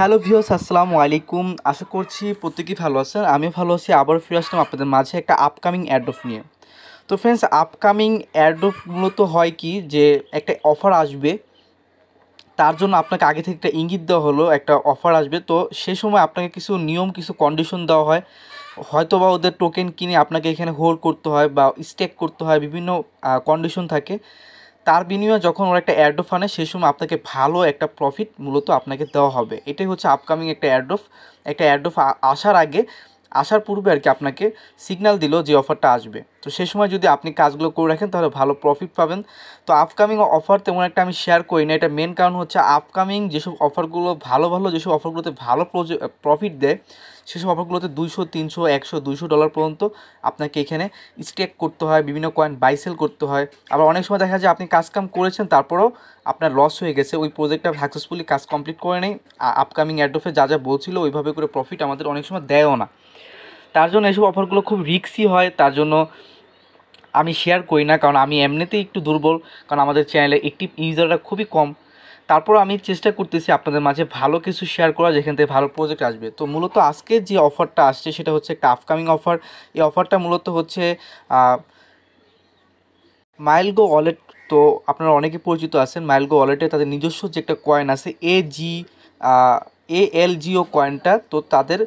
hello ভিওস আসসালামু আলাইকুম আশা করছি প্রত্যেকেই ভালো আছেন আমিও ভালো আছি আবার ফিরে আসলাম আপনাদের মাঝে একটা আপকামিং অ্যাড্রপ নিয়ে তো ফ্রেন্ডস আপকামিং অ্যাড্রপ মূলত হয় কি যে একটা অফার আসবে তার জন্য আপনাকে আগে থেকে একটা ইঙ্গিত দেওয়া হলো একটা অফার আসবে তো সে সময় আপনাকে কিছু নিয়ম কিছু কন্ডিশন দেওয়া হয় হয়তো বা ওদের টোকেন কিনে আপনাকে এখানে হোল্ড করতে হয় বা স্টেক করতে হয় বিভিন্ন কন্ডিশন থাকে তার বিনিময়ে যখন ওরা একটা অ্যাডোফ আনে সেই সময় আপনাকে ভালো একটা প্রফিট মূলত আপনাকে দেওয়া হবে এটাই হচ্ছে আপকামিং একটা অ্যাডোফ একটা অ্যাডোফ আসার আগে আসার পূর্বে আর কি আপনাকে সিগনাল দিল যে অফারটা আসবে তো সেই সময় যদি আপনি কাজগুলো করে রাখেন তাহলে ভালো প্রফিট পাবেন তো আপকামিং অফার তেমন একটা আমি শেয়ার করি না এটা মেন কারণ হচ্ছে আপকামিং যেসব অফারগুলো ভালো ভালো যেসব অফারগুলোতে ভালো প্রফিট দেয় সেসব অফারগুলোতে দুইশো তিনশো একশো দুইশো ডলার পর্যন্ত আপনাকে এখানে স্টেক করতে হয় বিভিন্ন কয়েন বাইসেল করতে হয় আবার অনেক সময় দেখা যায় আপনি কাজকাম করেছেন তারপরেও আপনার লস হয়ে গেছে ওই প্রজেক্টটা সাকসেসফুলি কাজ কমপ্লিট করে নেই আপকামিং অ্যাডোফে যা যা বলছিল ওইভাবে করে প্রফিট আমাদের অনেক সময় দেয়ও না তার জন্য এসব অফারগুলো খুব রিক্সি হয় তার জন্য আমি শেয়ার করি না কারণ আমি এমনিতেই একটু দুর্বল কারণ আমাদের চ্যানেলে একটি ইউজাররা খুবই কম তারপর আমি চেষ্টা করতেছি আপনাদের মাঝে ভালো কিছু শেয়ার করা যেখান থেকে ভালো প্রজেক্ট আসবে তো মূলত আজকে যে অফারটা আসছে সেটা হচ্ছে একটা আপকামিং অফার এই অফারটা মূলত হচ্ছে মাইলগো ওয়ালেট তো আপনারা অনেকে পরিচিত আছেন মাইলগো ওয়ালেটে তাদের নিজস্ব যে একটা কয়েন আছে এ জি এ এল জিও কয়েনটা তো তাদের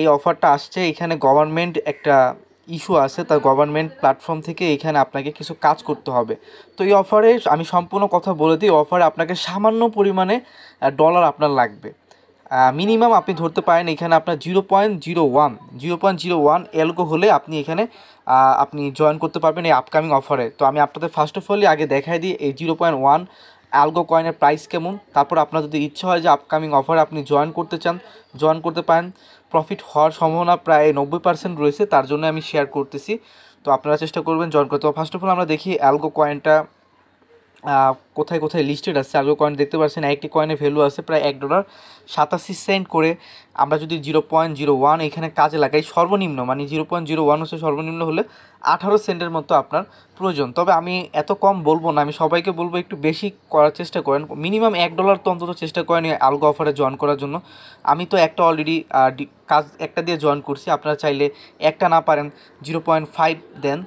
এই অফারটা আসছে এখানে গভর্নমেন্ট একটা ইস্যু আছে তার গভর্নমেন্ট প্ল্যাটফর্ম থেকে এখানে আপনাকে কিছু কাজ করতে হবে তো এই অফারে আমি সম্পূর্ণ কথা বলে দিই অফারে আপনাকে সামান্য পরিমাণে ডলার আপনার লাগবে মিনিমাম আপনি ধরতে পারেন এখানে আপনার zero point zero one zero point zero one algo হলে আপনি এখানে আপনি জয়েন করতে পারবেন এই আপকামিং অফারে তো আমি আপনাদের ফার্স্ট অফ অলই আগে দেখাই দিই এই জিরো পয়েন্ট ওয়ান অ্যালগো কয়েনের প্রাইস কেমন তারপর আপনার যদি ইচ্ছা হয় যে আপকামিং অফারে আপনি জয়েন করতে চান জয়েন করতে পারেন প্রফিট হওয়ার সম্ভাবনা প্রায় নব্বই পার্সেন্ট রয়েছে তার জন্য আমি শেয়ার করতেছি তো আপনারা চেষ্টা করবেন জয়েন করতে ফার্স্ট অফ অল আমরা দেখি অ্যালগো কয়েনটা কোথায় কোথায় লিস্টেড আছে আগে কয়েন দেখতে পাচ্ছেন একটি কয়েনের ভ্যালু আছে প্রায় এক ডলার সাতাশি সেন্ট করে আমরা যদি জিরো পয়েন্ট জিরো ওয়ান এখানে কাজে লাগাই সর্বনিম্ন মানে জিরো পয়েন্ট জিরো ওয়ান হচ্ছে সর্বনিম্ন হলে আঠারো সেন্টের মতো আপনার প্রয়োজন তবে আমি এত কম বলবো না আমি সবাইকে বলবো একটু বেশি করার চেষ্টা করেন মিনিমাম এক ডলার তো অন্তত চেষ্টা করেন আলগো অফারে জয়েন করার জন্য আমি তো একটা অলরেডি কাজ একটা দিয়ে জয়েন করছি আপনারা চাইলে একটা না পারেন জিরো পয়েন্ট ফাইভ দেন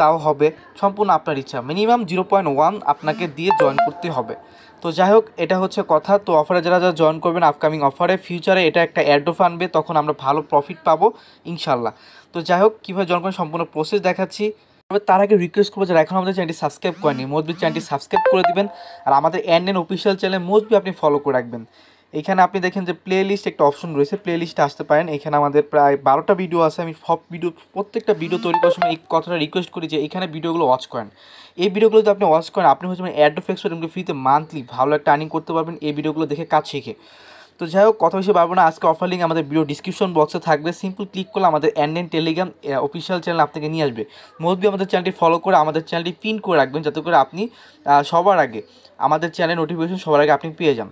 তাও হবে সম্পূর্ণ আপনার ইচ্ছা মিনিমাম জিরো পয়েন্ট ওয়ান আপনাকে দিয়ে জয়েন করতে হবে তো যাই হোক এটা হচ্ছে কথা তো অফারে যারা যারা জয়েন করবেন আপকামিং অফারে ফিউচারে এটা একটা অ্যাডোফ আনবে তখন আমরা ভালো প্রফিট পাবো ইনশাল্লাহ তো যাই হোক কীভাবে জয়েন করেন সম্পূর্ণ প্রসেস দেখাচ্ছি তবে তার আগে রিকোয়েস্ট করবো যারা এখন আমাদের চ্যানেলটি সাবস্ক্রাইব করেনি মোজবি চ্যানেলটি সাবস্ক্রাইব করে দিবেন আর আমাদের এন এন অফিসিয়াল চ্যানেল মোদবি আপনি ফলো করে রাখবেন এখানে আপনি দেখেন যে প্লে লিস্ট একটা অপশন রয়েছে প্লে লিস্টে আসতে পারেন এখানে আমাদের প্রায় বারোটা ভিডিও আছে আমি সব ভিডিও প্রত্যেকটা ভিডিও তৈরি করার সময় এই কথাটা রিকোয়েস্ট করি যে এখানে ভিডিওগুলো ওয়াচ করেন এই ভিডিওগুলো যদি আপনি ওয়াচ করেন আপনি হচ্ছে অ্যাড অফ এক্সপেরিমেন্ট ফ্রিতে মান্থলি ভালো একটা আর্নিং করতে পারবেন এই ভিডিওগুলো দেখে কাজ শিখে তো যাই হোক কথা বেশি পারবো না আজকে অফার লিঙ্ক আমাদের ভিডিও ডিসক্রিপশন বক্সে থাকবে সিম্পল ক্লিক করলে আমাদের অ্যান্ড টেলিগ্রাম অফিসিয়াল চ্যানেল আপনাকে নিয়ে আসবে মোস্টবি আমাদের চ্যানেলটি ফলো করে আমাদের চ্যানেলটি পিন করে রাখবেন যাতে করে আপনি সবার আগে আমাদের চ্যানেল নোটিফিকেশন সবার আগে আপনি পেয়ে যান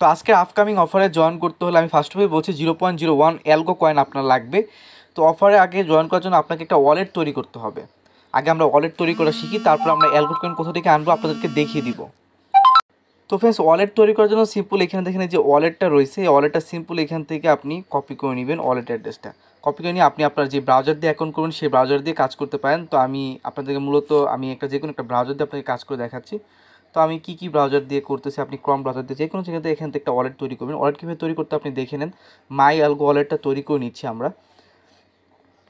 তো আজকের আপকামিং অফারে জয়েন করতে হলে আমি ফার্স্ট অফে বলছি zero point zero one algo coin আপনার লাগবে তো অফারে আগে জয়েন করার জন্য আপনাকে একটা ওয়ালেট তৈরি করতে হবে আগে আমরা ওয়ালেট তৈরি করা শিখি তারপর আমরা অ্যালগো কয়েন কোথা থেকে আনবো আপনাদেরকে দেখিয়ে দিব তো ফ্রেন্ডস ওয়ালেট তৈরি করার জন্য সিম্পল এখানে দেখেন যে ওয়ালেটটা রয়েছে এই ওয়ালেটটা সিম্পল এখান থেকে আপনি কপি করে নেবেন ওয়ালেট অ্যাড্রেসটা কপি করে নিয়ে আপনি আপনার যে ব্রাউজার দিয়ে অ্যাকাউন্ট করবেন সেই ব্রাউজার দিয়ে কাজ করতে পারেন তো আমি আপনাদেরকে মূলত আমি একটা যে কোনো একটা ব্রাউজার দিয়ে আপনাকে কাজ করে দেখাচ্ছি তো আমি কি কি ব্রাউজার দিয়ে করতেছি আপনি ক্রম ব্রাউজার দিয়ে যে কোনো জায়গাতে থেকে এখান থেকে একটা ওয়ালেট তৈরি করবেন ওয়ালেট কীভাবে তৈরি করতে আপনি দেখে নেন মাই অ্যালগো ওয়ালেটটা তৈরি করে নিচ্ছি আমরা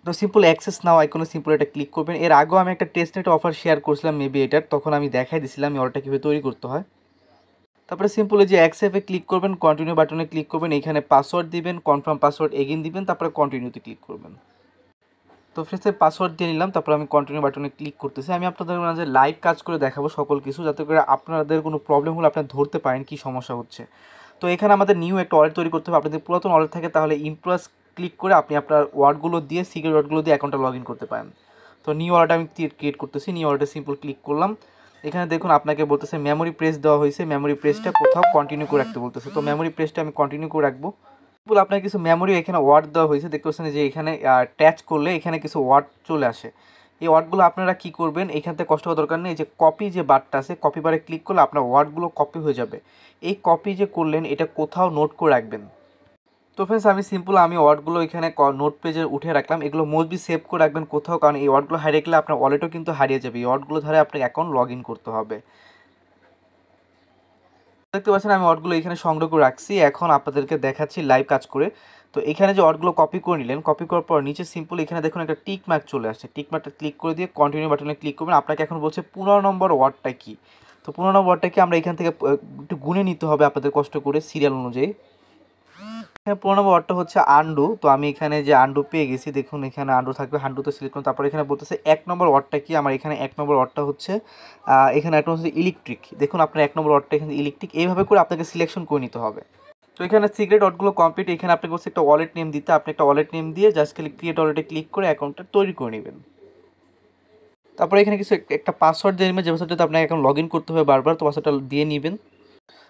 তো সিম্পল অ্যাক্সেস নাও আইকনে সিম্পল এটা ক্লিক করবেন এর আগেও আমি একটা টেস্ট নেট অফার শেয়ার করছিলাম মেবি এটার তখন আমি দেখাই দিছিলাম ওয়ালেটটা কীভাবে তৈরি করতে হয় তারপরে সিম্পল যে অ্যাক্সেপে ক্লিক করবেন কন্টিনিউ বাটনে ক্লিক করবেন এখানে পাসওয়ার্ড দিবেন কনফার্ম পাসওয়ার্ড এগেন দিবেন তারপরে কন্টিনিউতে ক্লিক করবেন তো ফ্রেন্ডসের পাসওয়ার্ড দিয়ে নিলাম তারপর আমি কন্টিনিউ বাটনে ক্লিক করতেছি আমি আপনাদের মাঝে লাইভ কাজ করে দেখাবো সকল কিছু যাতে করে আপনাদের কোনো প্রবলেম হলে আপনারা ধরতে পারেন কি সমস্যা হচ্ছে তো এখানে আমাদের নিউ একটা অর্ডার তৈরি করতে হবে আপনাদের পুরাতন অর্ডার থাকে তাহলে ইমপ্লাস ক্লিক করে আপনি আপনার ওয়ার্ডগুলো দিয়ে সিগারেট ওয়ার্ডগুলো দিয়ে অ্যাকাউন্টটা লগ করতে পারেন তো নিউ অর্ডার আমি ক্রিয়েট করতেছি নিউ অর্ডার সিম্পল ক্লিক করলাম এখানে দেখুন আপনাকে বলতেছে মেমোরি প্রেস দেওয়া হয়েছে মেমোরি প্রেসটা কোথাও কন্টিনিউ করে রাখতে বলতেছে তো মেমোরি প্রেসটা আমি কন্টিনিউ করে রাখবো ফুল আপনার কিছু মেমোরি এখানে ওয়ার্ড দেওয়া হয়েছে দেখতে পাচ্ছেন যে এখানে ট্যাচ করলে এখানে কিছু ওয়ার্ড চলে আসে এই ওয়ার্ডগুলো আপনারা কি করবেন এখান থেকে কষ্ট হওয়ার দরকার নেই যে কপি যে বারটা আছে কপি বারে ক্লিক করলে আপনার ওয়ার্ডগুলো কপি হয়ে যাবে এই কপি যে করলেন এটা কোথাও নোট করে রাখবেন তো ফ্রেন্ডস আমি সিম্পল আমি ওয়ার্ডগুলো এখানে নোট পেজে উঠে রাখলাম এগুলো মোস্টলি সেভ করে রাখবেন কোথাও কারণ এই ওয়ার্ডগুলো হারিয়ে গেলে আপনার ওয়ালেটও কিন্তু হারিয়ে যাবে এই ওয়ার্ডগুলো ধরে আপনার অ্যাকাউন্ট লগ করতে হবে দেখতে পাচ্ছেন আমি অর্ডগুলো এখানে সংগ্রহ করে রাখছি এখন আপনাদেরকে দেখাচ্ছি লাইভ কাজ করে তো এখানে যে অর্ডগুলো কপি করে নিলেন কপি করার পর নিচে সিম্পল এখানে দেখুন একটা টিক মার্ক চলে আসছে টিক মার্কটা ক্লিক করে দিয়ে কন্টিনিউ বাটনে ক্লিক করবেন আপনাকে এখন বলছে পনেরো নম্বর ওয়ার্ডটা কী তো পনেরো নম্বর কি আমরা এখান থেকে একটু গুনে নিতে হবে আপনাদের কষ্ট করে সিরিয়াল অনুযায়ী এখানে পুরোনো ওয়ার্ডটা হচ্ছে আন্ডু তো আমি এখানে যে আন্ডু পেয়ে গেছি দেখুন এখানে আন্ডু থাকবে তো সিলেক্ট করুন তারপর এখানে বলতেছে এক নম্বর ওয়ার্ডটা কি আমার এখানে এক নম্বর ওয়ার্ডটা হচ্ছে এখানে একটা হচ্ছে ইলেকট্রিক দেখুন আপনার এক নম্বর ওয়ার্ডটা এখানে ইলেকট্রিক এইভাবে করে আপনাকে সিলেকশন করে নিতে হবে তো এখানে সিক্রেট ডটগুলো কমপ্লিট এখানে আপনাকে হচ্ছে একটা ওয়ালেট নেম দিতে আপনি একটা ওয়ালেট নেম দিয়ে জাস্ট খালি ক্রিয়েট ওয়ালেটে ক্লিক করে অ্যাকাউন্টটা তৈরি করে নেবেন তারপরে এখানে কিছু একটা পাসওয়ার্ড দিয়ে নেবেন যে পাসওয়ার্ডটা আপনাকে এখন লগ ইন করতে হবে বারবার তো পাসওয়ার্ডটা দিয়ে নেবেন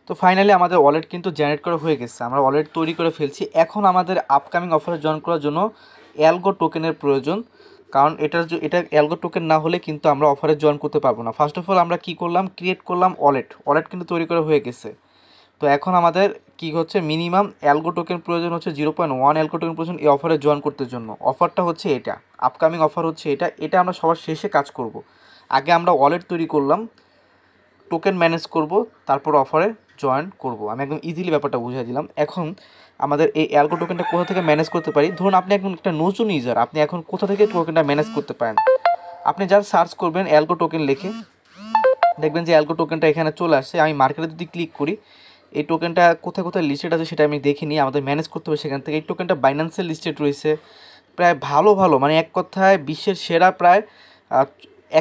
তো ফাইনালি আমাদের ওয়ালেট কিন্তু জেনারেট করা হয়ে গেছে আমরা ওয়ালেট তৈরি করে ফেলছি এখন আমাদের আপকামিং অফারে জয়েন করার জন্য অ্যালগো টোকেনের প্রয়োজন কারণ এটার এটা অ্যালগো টোকেন না হলে কিন্তু আমরা অফারে জয়েন করতে পারবো না ফার্স্ট অফ অল আমরা কী করলাম ক্রিয়েট করলাম ওয়ালেট ওয়ালেট কিন্তু তৈরি করা হয়ে গেছে তো এখন আমাদের কি হচ্ছে মিনিমাম অ্যালগো টোকেন প্রয়োজন হচ্ছে zero point one algo token প্রয়োজন এই অফারে জয়েন করতে জন্য অফারটা হচ্ছে এটা আপকামিং অফার হচ্ছে এটা এটা আমরা সবার শেষে কাজ করব আগে আমরা ওয়ালেট তৈরি করলাম টোকেন ম্যানেজ করব তারপর অফারে জয়েন করব আমি একদম ইজিলি ব্যাপারটা বুঝিয়ে দিলাম এখন আমাদের এই অ্যালগো টোকেনটা কোথা থেকে ম্যানেজ করতে পারি ধরুন আপনি এখন একটা নতুন ইউজার আপনি এখন কোথা থেকে টোকেনটা ম্যানেজ করতে পারেন আপনি যার সার্চ করবেন অ্যালগো টোকেন লিখে দেখবেন যে অ্যালগো টোকেনটা এখানে চলে আসছে আমি মার্কেটে যদি ক্লিক করি এই টোকেনটা কোথায় কোথায় লিস্টেড আছে সেটা আমি দেখিনি আমাদের ম্যানেজ করতে হবে সেখান থেকে এই টোকেনটা বাইন্যান্সের লিস্টেড রয়েছে প্রায় ভালো ভালো মানে এক কথায় বিশ্বের সেরা প্রায়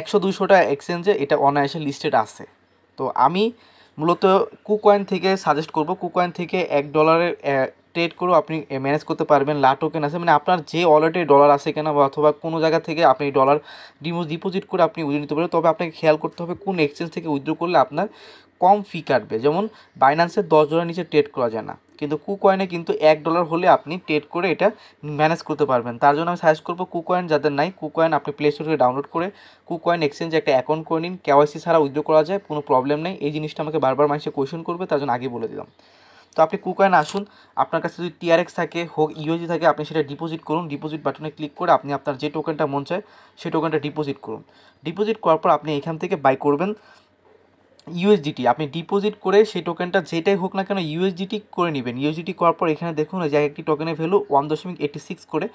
একশো দুশোটা এক্সচেঞ্জে এটা অনায়াসে লিস্টেড আছে তো আমি মূলত কুকয়েন থেকে সাজেস্ট করব কুকয়েন থেকে এক ডলারের ট্রেড করেও আপনি ম্যানেজ করতে পারবেন লাটোকেন আছে মানে আপনার যে অলরেডি ডলার আছে কেনা বা অথবা কোনো জায়গা থেকে আপনি ডলার ডিমো ডিপোজিট করে আপনি উইথড্রো নিতে পারবেন তবে আপনাকে খেয়াল করতে হবে কোন এক্সচেঞ্জ থেকে উইথড্রো করলে আপনার কম ফি কাটবে যেমন বাইন্যান্সের দশ ডলার নিচে ট্রেড করা যায় না কিন্তু কুকয়েনে কিন্তু এক ডলার হলে আপনি ট্রেড করে এটা ম্যানেজ করতে পারবেন তার জন্য আমি সাজেস্ট করবো কুকয়েন যাদের নাই কুকয়েন আপনি প্লে স্টোর থেকে ডাউনলোড করে কুকয়েন এক্সচেঞ্জে একটা অ্যাকাউন্ট করে নিন কেওয়াইসি ছাড়া উইথড্র করা যায় কোনো প্রবলেম নেই এই জিনিসটা আমাকে বারবার মানুষে কোয়েশন করবে তার জন্য আগে বলে দিলাম তো আপনি কুকয়েন আসুন আপনার কাছে যদি টিআরএক্স থাকে হোক ইউজি e থাকে আপনি সেটা ডিপোজিট করুন ডিপোজিট বাটনে ক্লিক করে আপনি আপনার যে টোকেনটা মন চায় সেই টোকেনটা ডিপোজিট করুন ডিপোজিট করার পর আপনি এখান থেকে বাই করবেন ইউএসডিটি আপনি ডিপোজিট করে সেই টোকেনটা যেটাই হোক না কেন ইউএসডিটি করে নেবেন ইউএসডিটি করার পর এখানে দেখুন যে একটি টোকেনের ভ্যালু ওয়ান দশমিক এইটি সিক্স করে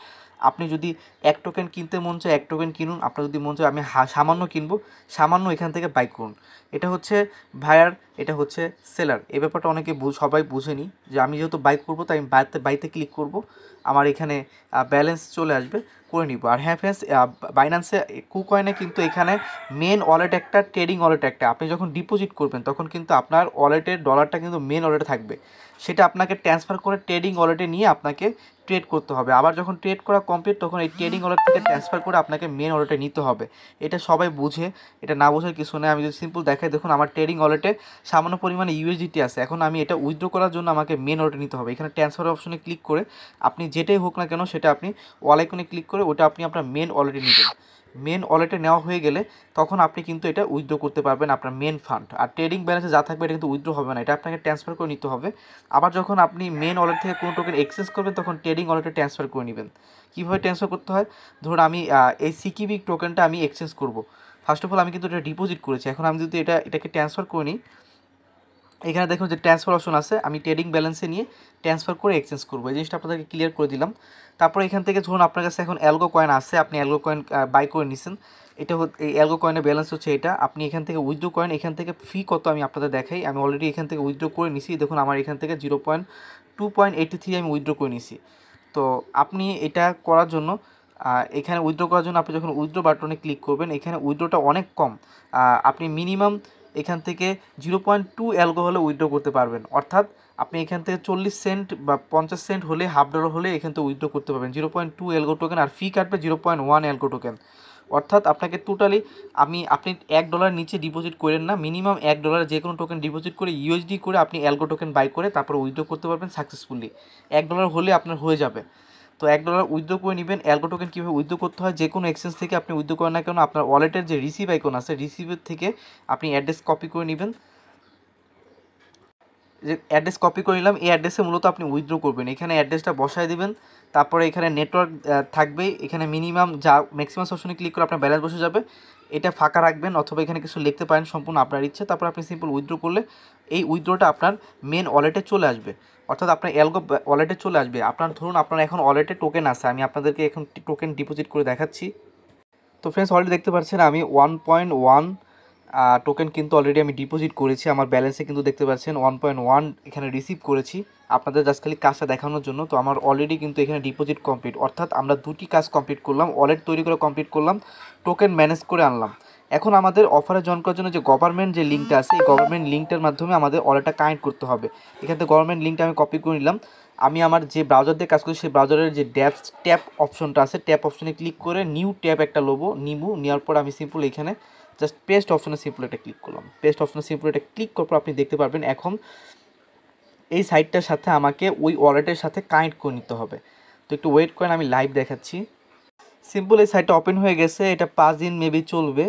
আপনি যদি এক টোকেন কিনতে মন চায় এক টোকেন কিনুন আপনার যদি মন চায় আমি সামান্য কিনবো সামান্য এখান থেকে বাই করুন এটা হচ্ছে ভায়ার এটা হচ্ছে সেলার এ ব্যাপারটা অনেকে সবাই বুঝেনি যে আমি যেহেতু বাইক করবো তাই আমি বাইতে বাইতে ক্লিক করব আমার এখানে ব্যালেন্স চলে আসবে করে নিব আর হ্যাঁ ফ্রেন্ডস বাইন্যান্সে কুকয়েনে কিন্তু এখানে মেন ওয়ালেট একটা ট্রেডিং ওয়ালেট একটা আপনি যখন ডিপোজিট করবেন তখন কিন্তু আপনার ওয়ালেটের ডলারটা কিন্তু মেন ওয়ালেটে থাকবে সেটা আপনাকে ট্রান্সফার করে ট্রেডিং ওয়ালেটে নিয়ে আপনাকে ট্রেড করতে হবে আবার যখন ট্রেড করা কমপ্লিট তখন এই ট্রেডিং ওয়ালেট থেকে ট্রান্সফার করে আপনাকে মেন ওয়ালেটে নিতে হবে এটা সবাই বুঝে এটা না বোঝার কিছু নেই আমি যদি সিম্পল দেখাই দেখুন আমার ট্রেডিং ওয়ালেটে সামান্য পরিমাণে ইউএসডিটি আছে এখন আমি এটা উইথড্র করার জন্য আমাকে মেন ওয়ালেটে নিতে হবে এখানে ট্রান্সফার অপশনে ক্লিক করে আপনি যেটাই হোক না কেন সেটা আপনি ওয়ালাইকনে ক্লিক করে ওটা আপনি আপনার মেন ওয়ালেটে হবে মেন ওয়ালেটে নেওয়া হয়ে গেলে তখন আপনি কিন্তু এটা উইথড্রো করতে পারবেন আপনার মেন ফান্ড আর ট্রেডিং ব্যালেন্সে যা থাকবে এটা কিন্তু উইথড্রো হবে না এটা আপনাকে ট্রান্সফার করে নিতে হবে আবার যখন আপনি মেন ওয়ালেট থেকে কোনো টোকেন এক্সচেঞ্জ করবেন তখন ট্রেডিং ওয়ালেটে ট্রান্সফার করে নেবেন কীভাবে ট্রান্সফার করতে হয় ধরুন আমি এই সিকিবি টোকেনটা আমি এক্সচেঞ্জ করব ফার্স্ট অফ অল আমি কিন্তু এটা ডিপোজিট করেছি এখন আমি যদি এটা এটাকে ট্রান্সফার করে নিই এখানে দেখুন যে ট্রান্সফার অপশন আছে আমি ট্রেডিং ব্যালেন্সে নিয়ে ট্রান্সফার করে এক্সচেঞ্জ করবো এই জিনিসটা আপনাদেরকে ক্লিয়ার করে দিলাম তারপরে এখান থেকে ধরুন আপনার কাছে এখন অ্যালগো কয়েন আছে আপনি অ্যালগো কয়েন বাই করে নিছেন এটা এই অ্যালগো কয়েনের ব্যালেন্স হচ্ছে এটা আপনি এখান থেকে উইথড্রো কয়েন এখান থেকে ফি কত আমি আপনাদের দেখাই আমি অলরেডি এখান থেকে উইথড্রো করে নিছি দেখুন আমার এখান থেকে zero point two point three আমি উইথড্রো করে নিছি তো আপনি এটা করার জন্য এখানে উইথড্রো করার জন্য আপনি যখন উইথড্রো বাটনে ক্লিক করবেন এখানে উইথড্রোটা অনেক কম আপনি মিনিমাম এখান থেকে জিরো পয়েন্ট টু অ্যালকোহলে উইথড্র করতে পারবেন অর্থাৎ আপনি এখান থেকে চল্লিশ সেন্ট বা পঞ্চাশ সেন্ট হলে হাফ ডলার হলে এখান থেকে উইথড্র করতে পারবেন zero point two algo token আর ফি কাটবে zero point one algo token অর্থাৎ আপনাকে টোটালি আমি আপনি এক ডলার নিচে ডিপোজিট করেন না মিনিমাম এক ডলার যে কোনো টোকেন ডিপোজিট করে ইউএসডি করে আপনি অ্যালকো টোকেন বাই করে তারপর উইথড্র করতে পারবেন সাকসেসফুলি এক ডলার হলে আপনার হয়ে যাবে তো এক ডলার উইথড্রো করে নেবেন অ্যালগো টোকেন কীভাবে উইদ্রো করতে হয় যে কোনো এক্সচেঞ্জ থেকে আপনি উইদ্রো করেন না কেন আপনার ওয়ালেটের যে রিসিভ আইকন আছে রিসিভের থেকে আপনি অ্যাড্রেস কপি করে নেবেন যে অ্যাড্রেস কপি করে নিলাম এই অ্যাড্রেসে মূলত আপনি উইদ্রো করবেন এখানে অ্যাড্রেসটা বসায় দেবেন তারপরে এখানে নেটওয়ার্ক থাকবে এখানে মিনিমাম যা ম্যাক্সিমাম সবসময় ক্লিক করে আপনার ব্যালেন্স বসে যাবে এটা ফাঁকা রাখবেন অথবা এখানে কিছু লিখতে পারেন সম্পূর্ণ আপনার ইচ্ছে তারপর আপনি সিম্পল উইথড্রো করলে এই উইথড্রোটা আপনার মেন ওয়ালেটে চলে আসবে অর্থাৎ আপনার অ্যালগো ওয়ালেটে চলে আসবে আপনার ধরুন আপনার এখন ওয়ালেটে টোকেন আছে আমি আপনাদেরকে এখন টোকেন ডিপোজিট করে দেখাচ্ছি তো ফ্রেন্ডস অলরেডি দেখতে পাচ্ছেন আমি ওয়ান পয়েন্ট ওয়ান টোকেন কিন্তু অলরেডি আমি ডিপোজিট করেছি আমার ব্যালেন্সে কিন্তু দেখতে পাচ্ছেন ওয়ান পয়েন্ট ওয়ান এখানে রিসিভ করেছি আপনাদের জাস্ট খালি কাজটা দেখানোর জন্য তো আমার অলরেডি কিন্তু এখানে ডিপোজিট কমপ্লিট অর্থাৎ আমরা দুটি কাজ কমপ্লিট করলাম ওয়ালেট তৈরি করে কমপ্লিট করলাম টোকেন ম্যানেজ করে আনলাম এখন আমাদের অফারে জয়েন করার জন্য যে গভর্নমেন্ট যে লিঙ্কটা আছে এই গভর্নমেন্ট লিঙ্কটার মাধ্যমে আমাদের অর্ডারটা কানেক্ট করতে হবে এখান থেকে গভর্নমেন্ট লিঙ্কটা আমি কপি করে নিলাম আমি আমার যে ব্রাউজার দিয়ে কাজ করি সেই ব্রাউজারের যে ড্যাপ ট্যাপ অপশনটা আছে ট্যাপ অপশনে ক্লিক করে নিউ ট্যাপ একটা লোবো নিবু নেওয়ার পর আমি সিম্পল এখানে জাস্ট পেস্ট অপশনে সিম্পল একটা ক্লিক করলাম পেস্ট অপশনে সিম্পল একটা ক্লিক করার পর আপনি দেখতে পারবেন এখন এই সাইটটার সাথে আমাকে ওই ওয়ালেটের সাথে কানেক্ট করে নিতে হবে তো একটু ওয়েট করেন আমি লাইভ দেখাচ্ছি সিম্পল এই সাইটটা ওপেন হয়ে গেছে এটা পাঁচ দিন মেবি চলবে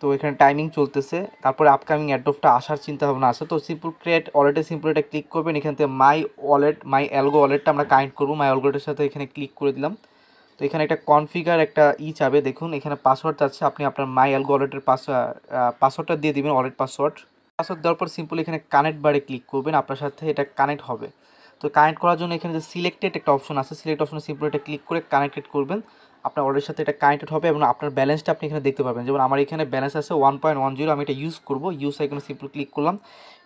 তো এখানে টাইমিং চলতেছে তারপরে আপকামিং অ্যাডোপটা আসার চিন্তা ভাবনা আছে তো সিম্পল ক্রিয়েট ওয়ালেটে সিম্পল এটা ক্লিক করবেন এখান থেকে মাই ওয়ালেট মাই অ্যালগো ওয়ালেটটা আমরা কানেক্ট করবো মাই ওয়ালেটের সাথে এখানে ক্লিক করে দিলাম তো এখানে একটা কনফিগার একটা ই চাবে দেখুন এখানে পাসওয়ার্ড চাচ্ছে আপনি আপনার মাই অ্যালগো ওয়ালেটের পাসওয়ার্ডটা দিয়ে দিবেন ওয়ালেট পাসওয়ার্ড পাসওয়ার্ড দেওয়ার পর সিম্পল এখানে কানেক্ট বারে ক্লিক করবেন আপনার সাথে এটা কানেক্ট হবে তো কানেক্ট করার জন্য এখানে যে সিলেক্টেড একটা অপশন আছে সিলেক্ট অপশনে সিম্পল এটা ক্লিক করে কানেক্টেড করবেন আপনার অর্ডারের সাথে এটা কানেক্টেড হবে এবং আপনার ব্যালেন্সটা আপনি এখানে দেখতে পারবেন যেমন আমার এখানে ব্যালেন্স আছে ওয়ান পয়েন্ট ওয়ান জিরো আমি এটা ইউজ করবো ইউজ এখানে সিম্পল ক্লিক করলাম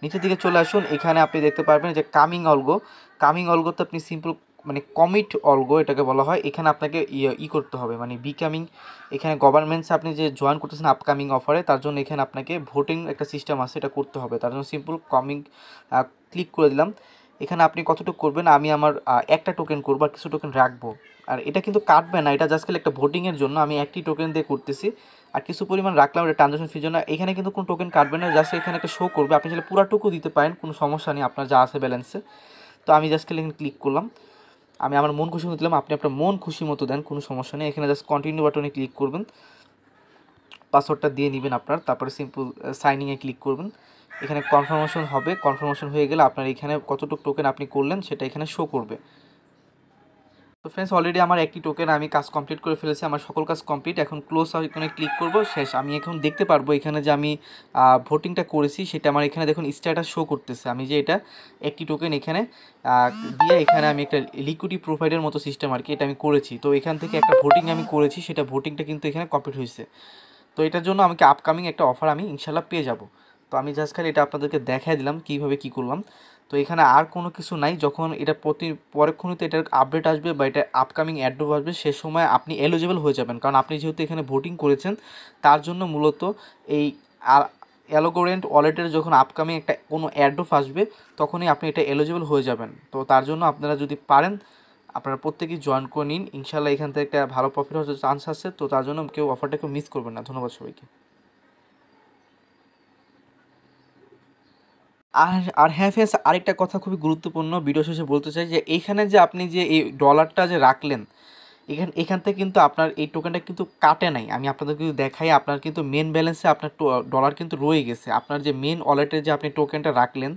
নিচের দিকে চলে আসুন এখানে আপনি দেখতে পারবেন যে কামিং অলগো কামিং অলগোতে আপনি সিম্পল মানে কমিট অলগো এটাকে বলা হয় এখানে আপনাকে ই করতে হবে মানে বিকামিং এখানে গভর্নমেন্টস আপনি যে জয়েন করতেছেন আপকামিং অফারে তার জন্য এখানে আপনাকে ভোটিং একটা সিস্টেম আছে এটা করতে হবে তার জন্য সিম্পল কমিং ক্লিক করে দিলাম এখানে আপনি কতটুকু করবেন আমি আমার একটা টোকেন করবো আর কিছু টোকেন রাখবো আর এটা কিন্তু কাটবে না এটা জাস্ট খেলে একটা ভোটিংয়ের জন্য আমি একটি টোকেন দিয়ে করতেছি আর কিছু পরিমাণ রাখলাম এটা ট্রানজাকশন ফির জন্য এখানে কিন্তু কোনো টোকেন কাটবে না জাস্ট এখানে একটা শো করবে আপনি চাইলে পুরাটুকু দিতে পারেন কোনো সমস্যা নেই আপনার যা আছে ব্যালেন্সে তো আমি জাস্ট খেলে এখানে ক্লিক করলাম আমি আমার মন খুশি মতো দিলাম আপনি আপনার মন খুশি মতো দেন কোনো সমস্যা নেই এখানে জাস্ট কন্টিনিউ বাটনে ক্লিক করবেন পাসওয়ার্ডটা দিয়ে নেবেন আপনার তারপরে সিম্পল সাইনিংয়ে ক্লিক করবেন এখানে কনফার্মেশন হবে কনফার্মেশন হয়ে গেলে আপনার এখানে কতটুকু টোকেন আপনি করলেন সেটা এখানে শো করবে তো ফ্রেন্ডস অলরেডি আমার একটি টোকেন আমি কাজ কমপ্লিট করে ফেলেছি আমার সকল কাজ কমপ্লিট এখন ক্লোজ এখানে ক্লিক করব শেষ আমি এখন দেখতে পারবো এখানে যে আমি ভোটিংটা করেছি সেটা আমার এখানে দেখুন স্ট্যাটাস শো করতেছে আমি যে এটা একটি টোকেন এখানে দিয়ে এখানে আমি একটা লিকুইডি প্রোভাইডের মতো সিস্টেম আর কি এটা আমি করেছি তো এখান থেকে একটা ভোটিং আমি করেছি সেটা ভোটিংটা কিন্তু এখানে কমপ্লিট হয়েছে তো এটার জন্য আমাকে আপকামিং একটা অফার আমি ইনশাল্লাহ পেয়ে যাবো তো আমি জাস্ট খালি এটা আপনাদেরকে দেখাই দিলাম কিভাবে কি করলাম তো এখানে আর কোনো কিছু নাই যখন এটা প্রতি পরক্ষণিতে এটার আপডেট আসবে বা এটা আপকামিং অ্যাড্রপ আসবে সে সময় আপনি এলিজেবল হয়ে যাবেন কারণ আপনি যেহেতু এখানে ভোটিং করেছেন তার জন্য মূলত এই অ্যালোগোরেন্ট ওয়ালেটের যখন আপকামিং একটা কোনো অ্যাডো আসবে তখনই আপনি এটা এলিজেবল হয়ে যাবেন তো তার জন্য আপনারা যদি পারেন আপনারা প্রত্যেকেই জয়েন করে নিন ইনশাল্লাহ এখান থেকে একটা ভালো প্রফিট হওয়ার চান্স আছে তো তার জন্য কেউ অফারটাকে মিস করবেন না ধন্যবাদ সবাইকে আর আর হ্যাঁ ফেস আরেকটা কথা খুবই গুরুত্বপূর্ণ ভিডিও শেষে বলতে চাই যে এইখানে যে আপনি যে এই ডলারটা যে রাখলেন এখান এখান থেকে কিন্তু আপনার এই টোকেনটা কিন্তু কাটে নাই আমি আপনাদের কিন্তু দেখাই আপনার কিন্তু মেন ব্যালেন্সে আপনার ডলার কিন্তু রয়ে গেছে আপনার যে মেন ওয়ালেটে যে আপনি টোকেনটা রাখলেন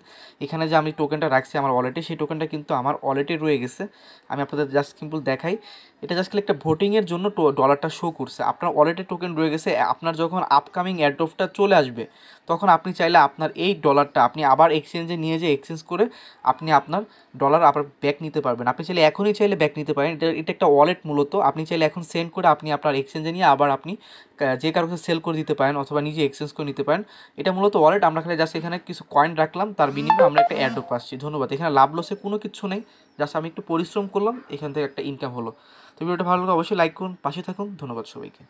এখানে যে আমি টোকেনটা রাখছি আমার ওয়ালেটে সেই টোকেনটা কিন্তু আমার ওয়ালেটে রয়ে গেছে আমি আপনাদের জাস্ট সিম্পল দেখাই এটা জাস্ট খালি একটা ভোটিংয়ের জন্য ডলারটা শো করছে আপনার ওয়ালেটের টোকেন রয়ে গেছে আপনার যখন আপকামিং অ্যাড্রফটা চলে আসবে তখন আপনি চাইলে আপনার এই ডলারটা আপনি আবার এক্সচেঞ্জে নিয়ে যে এক্সচেঞ্জ করে আপনি আপনার ডলার আবার ব্যাক নিতে পারবেন আপনি চাইলে এখনই চাইলে ব্যাক নিতে পারেন এটা এটা একটা ওয়ালেট মূলত আপনি চাইলে এখন সেন্ড করে আপনি আপনার এক্সচেঞ্জে নিয়ে আবার আপনি যে কারো কাছে সেল করে দিতে পারেন অথবা নিজে এক্সচেঞ্জ করে নিতে পারেন এটা মূলত ওয়ালেট আমরা খালি জাস্ট এখানে কিছু কয়েন রাখলাম তার বিনিময়ে আমরা একটা অ্যাড্রপ পাচ্ছি ধন্যবাদ এখানে লাভ লসে কোনো কিছু নেই জাস্ট আমি একটু পরিশ্রম করলাম এখান থেকে একটা ইনকাম হলো তো ভিডিওটা ভালো লাগে অবশ্যই লাইক করুন পাশে থাকুন ধন্যবাদ সবাইকে